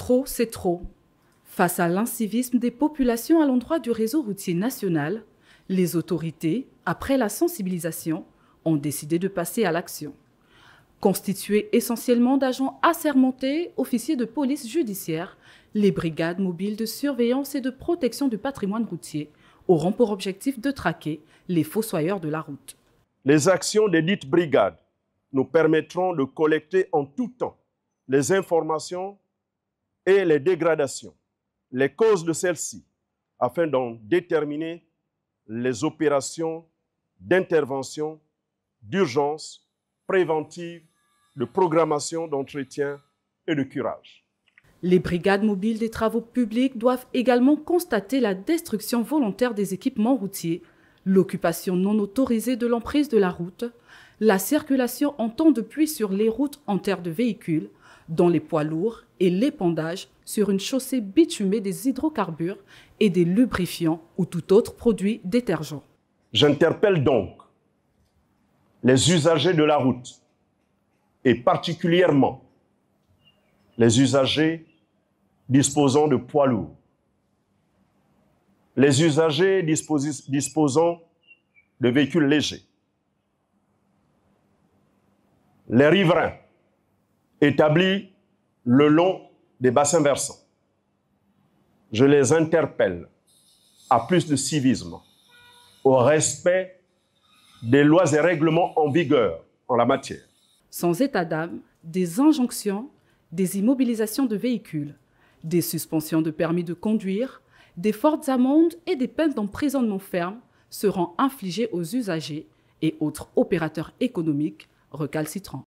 Trop, c'est trop. Face à l'incivisme des populations à l'endroit du réseau routier national, les autorités, après la sensibilisation, ont décidé de passer à l'action. Constituées essentiellement d'agents assermentés, officiers de police judiciaire, les brigades mobiles de surveillance et de protection du patrimoine routier auront pour objectif de traquer les fossoyeurs de la route. Les actions des dites brigades nous permettront de collecter en tout temps les informations et les dégradations, les causes de celles-ci, afin d'en déterminer les opérations d'intervention, d'urgence, préventive, de programmation, d'entretien et de curage. Les brigades mobiles des travaux publics doivent également constater la destruction volontaire des équipements routiers, l'occupation non autorisée de l'emprise de la route, la circulation en temps de pluie sur les routes en terre de véhicules, dans les poids lourds et l'épandage sur une chaussée bitumée des hydrocarbures et des lubrifiants ou tout autre produit détergent. J'interpelle donc les usagers de la route et particulièrement les usagers disposant de poids lourds, les usagers disposant de véhicules légers, les riverains établis le long des bassins versants. Je les interpelle à plus de civisme, au respect des lois et règlements en vigueur en la matière. Sans état d'âme, des injonctions, des immobilisations de véhicules, des suspensions de permis de conduire, des fortes amendes et des peines d'emprisonnement ferme seront infligées aux usagers et autres opérateurs économiques recalcitrants.